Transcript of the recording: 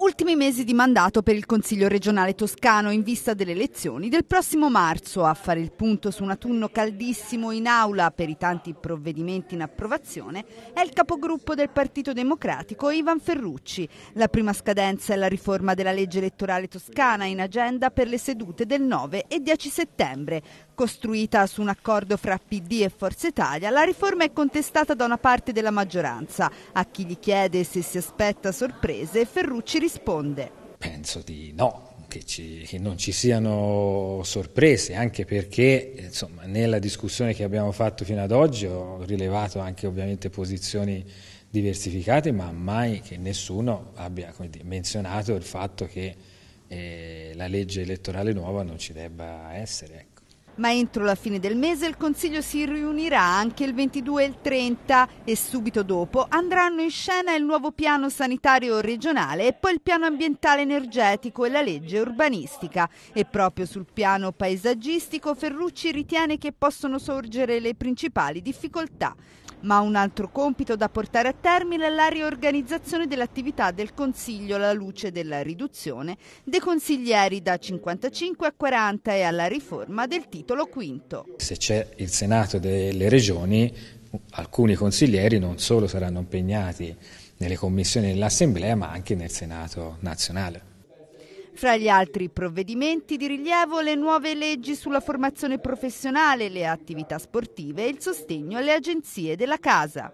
Ultimi mesi di mandato per il Consiglio regionale toscano in vista delle elezioni del prossimo marzo a fare il punto su un autunno caldissimo in aula per i tanti provvedimenti in approvazione è il capogruppo del Partito Democratico Ivan Ferrucci. La prima scadenza è la riforma della legge elettorale toscana in agenda per le sedute del 9 e 10 settembre costruita su un accordo fra PD e Forza Italia, la riforma è contestata da una parte della maggioranza. A chi gli chiede se si aspetta sorprese, Ferrucci risponde. Penso di no, che, ci, che, non ci siano sorprese, anche perché insomma, nella discussione che abbiamo fatto fino ad oggi ho rilevato anche ovviamente posizioni diversificate, ma mai che nessuno abbia dire, menzionato il fatto che eh, la legge elettorale nuova non ci debba essere. Ecco ma entro la fine del mese il Consiglio si riunirà anche il 22 e il 30 e subito dopo andranno in scena il nuovo piano sanitario regionale e poi il piano ambientale energetico e la legge urbanistica. E proprio sul piano paesaggistico Ferrucci ritiene che possono sorgere le principali difficoltà. Ma un altro compito da portare a termine è la riorganizzazione dell'attività del Consiglio alla luce della riduzione dei consiglieri da 55 a 40 e alla riforma del titolo quinto. Se c'è il Senato delle Regioni, alcuni consiglieri non solo saranno impegnati nelle commissioni dell'Assemblea ma anche nel Senato nazionale. Fra gli altri provvedimenti di rilievo le nuove leggi sulla formazione professionale, le attività sportive e il sostegno alle agenzie della casa.